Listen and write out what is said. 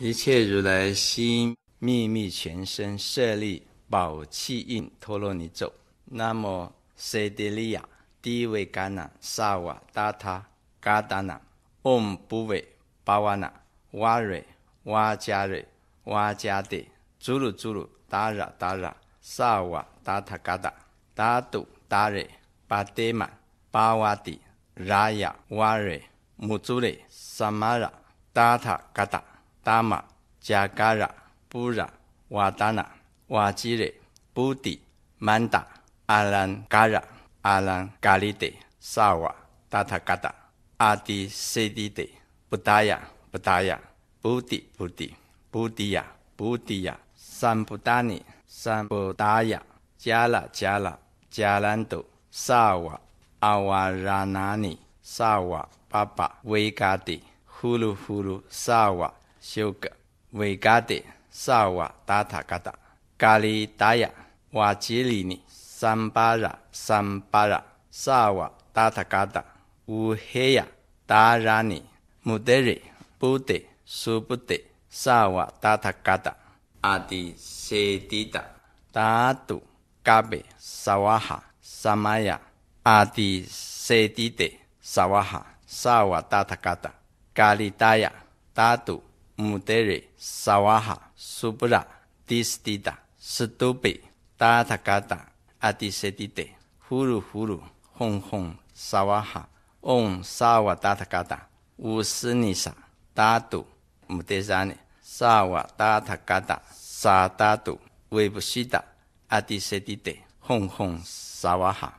一切如来心秘密全身舍利宝气印陀罗尼咒。那么舍帝利亚第一位伽那，萨瓦达他，嘎达那，唵布维巴瓦那，瓦瑞瓦加瑞瓦加德，朱鲁朱鲁达热达热，萨瓦达他嘎达，达杜达瑞巴德曼巴瓦迪拉雅瓦瑞，穆朱瑞萨玛拉，达他嘎达。达玛加嘎拉、布拉、瓦达纳瓦基热布迪曼达阿兰嘎拉、阿兰嘎里德萨瓦塔塔嘎达阿迪西迪德布达雅布达雅布迪布迪布迪雅布迪雅三布达尼三布达雅加拉加拉加兰多萨瓦阿瓦拉纳尼萨瓦爸爸维嘎迪、呼噜呼噜萨瓦。修格维加德萨瓦达塔嘎达，咖利达雅瓦吉里尼，桑巴拉桑巴拉萨瓦达塔嘎达，乌黑雅达拉尼穆德瑞布德苏布德萨瓦达塔嘎达，阿迪塞迪达塔杜嘎贝萨瓦哈萨玛雅，阿迪塞迪特萨瓦哈萨瓦达塔嘎达，咖利达雅塔杜。母得瑞，萨瓦哈，苏布拉，迪斯提达，斯多贝，达塔嘎达，阿迪塞提得，呼噜呼噜，哄哄，萨瓦哈，嗡，萨瓦达塔嘎达，乌斯尼萨，达都，母得萨尼，萨瓦达塔嘎达，萨达都，维布西达，阿迪塞提得，哄哄，萨瓦哈。